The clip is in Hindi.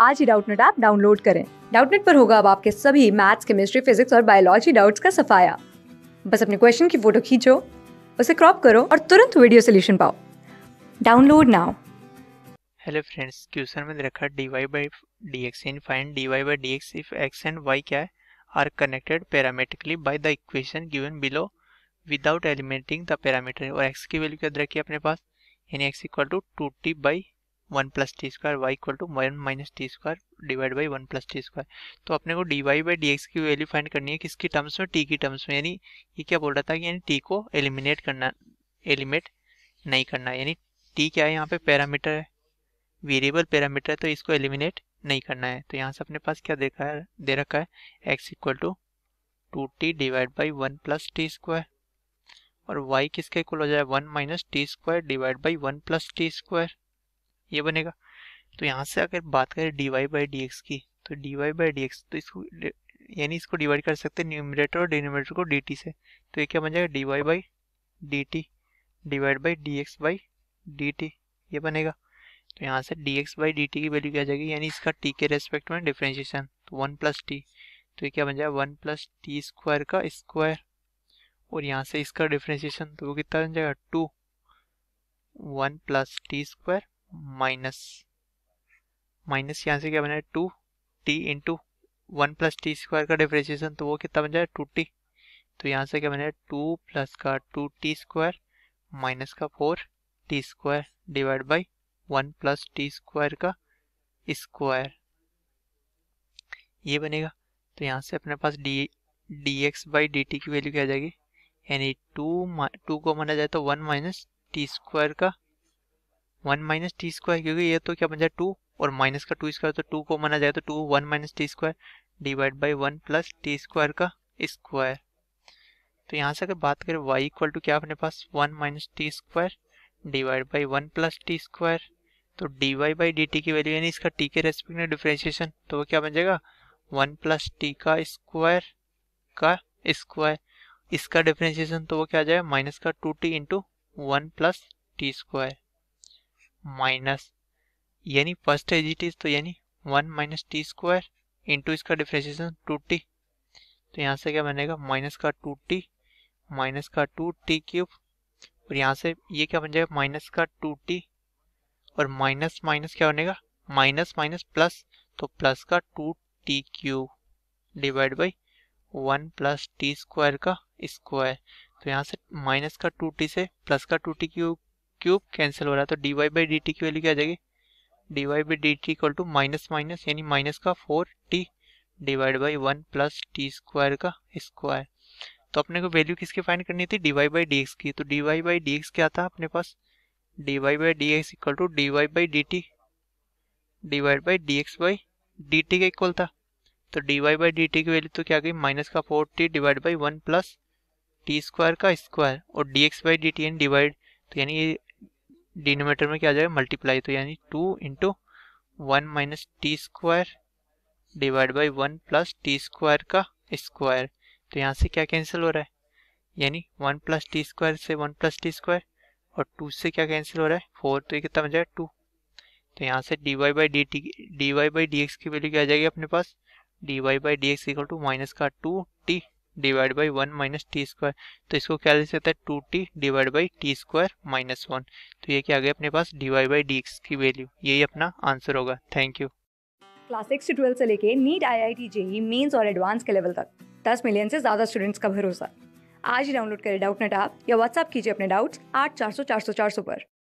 आज ही डाउटनेट ऐप डाउनलोड करें डाउटनेट पर होगा अब आपके सभी मैथ्स केमिस्ट्री फिजिक्स और बायोलॉजी डाउट्स का सफाया बस अपने क्वेश्चन की फोटो खींचो उसे क्रॉप करो और तुरंत वीडियो सोल्यूशन पाओ download now hello friends question में रखा D Y by D X in find D Y by D X if X and Y क्या है are connected parametrically by the equation given below without eliminating the parameter और एक्स की वैल्यू क्या रखी है अपने पास यानी X equal to two T by one plus T square Y equal to one minus T square divide by one plus T square तो अपने को D Y by D X की वैल्यू फाइंड करनी है किसकी टर्म्स में टी की टर्म्स में यानी ये क्या बोल रहा था कि यानी टी को एलिमिनेट करना एलिमिनेट नहीं करना यानी टी क्या है यहाँ पे पैरामीटर है वेरिएबल पैरामीटर है तो इसको एलिमिनेट नहीं करना है तो यहाँ से अपने पास क्या देखा है दे रखा है X equal to two T divide by one plus T square और वाई किसके इक्वल हो जाए one minus T square divide by one plus T square ये बनेगा तो यहाँ से अगर बात करें D Y by D X की तो D Y by D X तो इसको यानी इसको डिवाइड कर सकते हैं न्यूमरेटर और डिनोमिनेटर को डी टी से तो ये क्या बन जाएगा D Y by D T divide by D X by D T ये बनेगा तो यहाँ से D X by D T की वैल्यू क्या जाएगी यानी इसका टी के रेस्पेक्ट में डिफ्रेंशिएशन तो वन प्लस टी तो ये क्या बन जाएगा वन प्लस टी स्क्वायर का स्क्वायर और यहाँ से इसका डिफ्रेंशिएशन तो वो कितना बन जाएगा two one plus T square minus minus यहाँ से क्या बना है two T into one plus T square का डिफ्रेंशिएशन तो वो कितना बन जाए टू टी तो यहाँ से क्या बन जाए टू प्लस का टू टी स्क्वायर माइनस का four T square divide by one plus T square का स्क्वायर ये बनेगा तो यहाँ से अपने पास D D X by D T की वैल्यू क्या आ जाएगी यानी टू टू को माना जाए तो वन माइनस टी स्क्वायर का वन माइनस टी स्क्वायर क्योंकि ये तो क्या बन जाए टू और माइनस का टू स्क्वायर तो टू को माना जाए तो two one minus T square divide by one plus T square का स्क्वायर तो यहाँ से अगर बात करें y इक्वल टू क्या अपने पास one minus T square divide by one plus T square तो D Y by D T की वैल्यू यानी इसका t के रेस्पेक्ट में डिफ्रेंशिएशन तो वो क्या बन जाएगा वन प्लस टी का स्क्वायर का स्क्वायर इसका डिफ्रेंशिएशन तो वो क्या आ जाएगा माइनस का two T into one plus T square minus यानी फर्स्ट है जी टी तो यानी one minus T square into इसका डिफ्रेंशिएशन टू टी तो यहाँ से क्या बनेगा माइनस का टू टी माइनस का टू टी क्यूब और यहाँ से ये क्या बन जाएगा माइनस का टू टी और माइनस माइनस क्या बनेगा माइनस माइनस प्लस तो प्लस का two T cube divide by one plus T square का स्क्वायर तो यहाँ से माइनस का टू टी से प्लस का two T cube cube cancel हो रहा है तो D Y by D T की वैल्यू क्या आ जाएगी D Y by D T equal to minus minus यानी माइनस का four T divide by one plus T square का स्क्वायर तो अपने को वैल्यू किसकी फाइंड करनी थी D Y by D X की तो D Y by D X क्या था अपने पास D Y by D X equal to D Y by D T divide by D X by D T का इक्वल था तो D Y by D T की वैल्यू तो क्या गई माइनस का four T divide by one plus T square का स्क्वायर और D X by D T and divide तो यानी ये डिनोमेटर में क्या आ जाएगा मल्टीप्लाई तो यानी two into one minus T square divide by one plus T square का स्क्वायर तो यहाँ से क्या कैंसिल हो रहा है यानी वन प्लस टी स्क्वायर से वन प्लस टी स्क्वायर और टू से क्या कैंसिल हो रहा है फोर तो ये कितना बन जाएगा टू तो यहाँ से D Y by D T D Y by D X की वैल्यू क्या आ जाएगी अपने पास D Y by D X equal to minus का two T divide by one minus T square तो इसको क्या लिख सकते हैं two T divide by T square minus one तो ये क्या आ गया अपने पास डिवाइड बाई डी एक्स की वैल्यू यही अपना आंसर होगा थैंक यू क्लास सिक्स से ट्वेल्थ से लेके NEET I I T JEE Mains और एडवांस के लेवल तक दस मिलियन से ज़्यादा स्टूडेंट्स का भरोसा आज ही डाउनलोड करें डाउट नेट आप या व्हाट्सअप कीजिए अपने डाउट्स आठ चार सौ चार सौ चार सौ पर